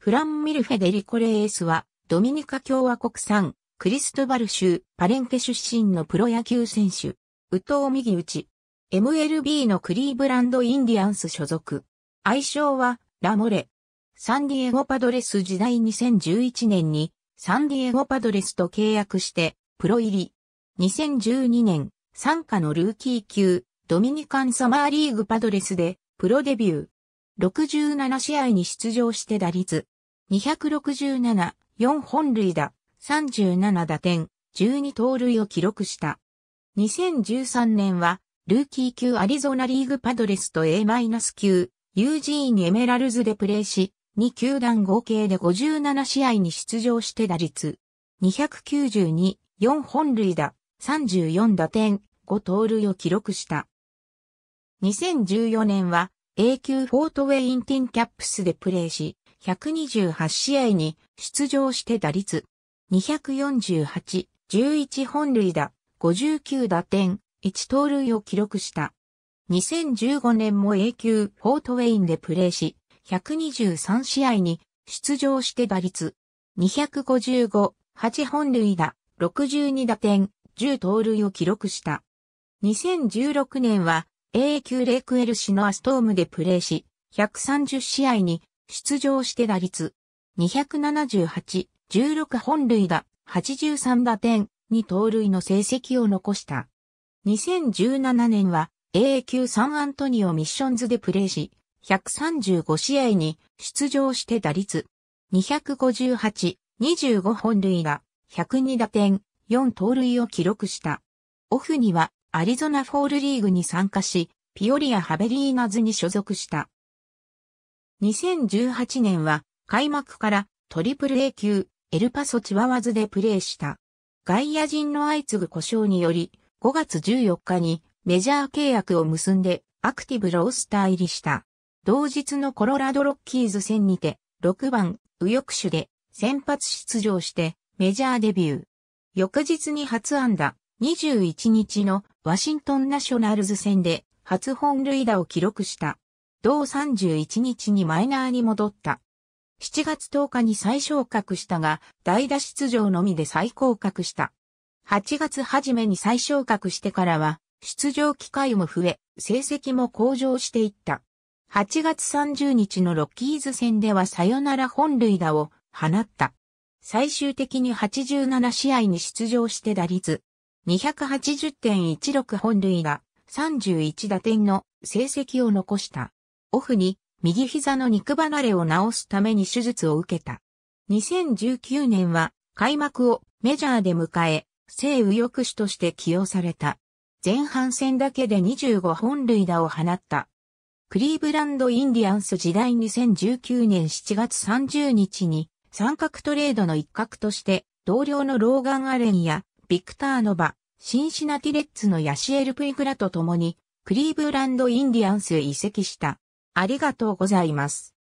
フラン・ミル・フェデリコ・レースは、ドミニカ共和国産、クリストバル州、パレンケ出身のプロ野球選手。宇藤右打ち。MLB のクリーブランド・インディアンス所属。愛称は、ラモレ。サンディエゴパドレス時代2011年に、サンディエゴパドレスと契約して、プロ入り。2012年、参加のルーキー級、ドミニカンサマーリーグパドレスで、プロデビュー。67試合に出場して打率、267、4本塁打、37打点、12盗塁を記録した。2013年は、ルーキー級アリゾナリーグパドレスと A- ー UG にエメラルズでプレーし、2球団合計で57試合に出場して打率、292、4本塁打、34打点、5盗塁を記録した。2014年は、A 級フォートウェインティンキャップスでプレーし、128試合に出場して打率248、11本塁打、59打点、1盗塁を記録した。2015年も A 級フォートウェインでプレーし、123試合に出場して打率255、8本塁打、62打点、10盗塁を記録した。2016年は A 級レイクエルシのアストームでプレーし、130試合に出場して打率278、16本塁打、83打点、2盗塁の成績を残した。2017年は A 級サンアントニオミッションズでプレーし、135試合に出場して打率258、25本塁打、102打点、4盗塁を記録した。オフにはアリゾナフォールリーグに参加し、ピオリア・ハベリーナズに所属した。2018年は開幕からトリプル A 級、エルパソチワワズでプレーした。外野陣の相次ぐ故障により、5月14日にメジャー契約を結んでアクティブロースター入りした。同日のコロラドロッキーズ戦にて、6番、右翼手で先発出場してメジャーデビュー。翌日に初安打、21日のワシントンナショナルズ戦で初本塁打を記録した。同31日にマイナーに戻った。7月10日に再昇格したが、代打出場のみで再降格した。8月初めに再昇格してからは、出場機会も増え、成績も向上していった。8月30日のロッキーズ戦ではサヨナラ本塁打を放った。最終的に87試合に出場して打率280.16本塁打、31打点の成績を残した。オフに右膝の肉離れを治すために手術を受けた。2019年は開幕をメジャーで迎え、西右翼手として起用された。前半戦だけで25本塁打を放った。クリーブランド・インディアンス時代2019年7月30日に三角トレードの一角として同僚のローガン・アレンやビクター・ノバ、シンシナティレッツのヤシエル・プイグラと共に、クリーブランド・インディアンスへ移籍した。ありがとうございます。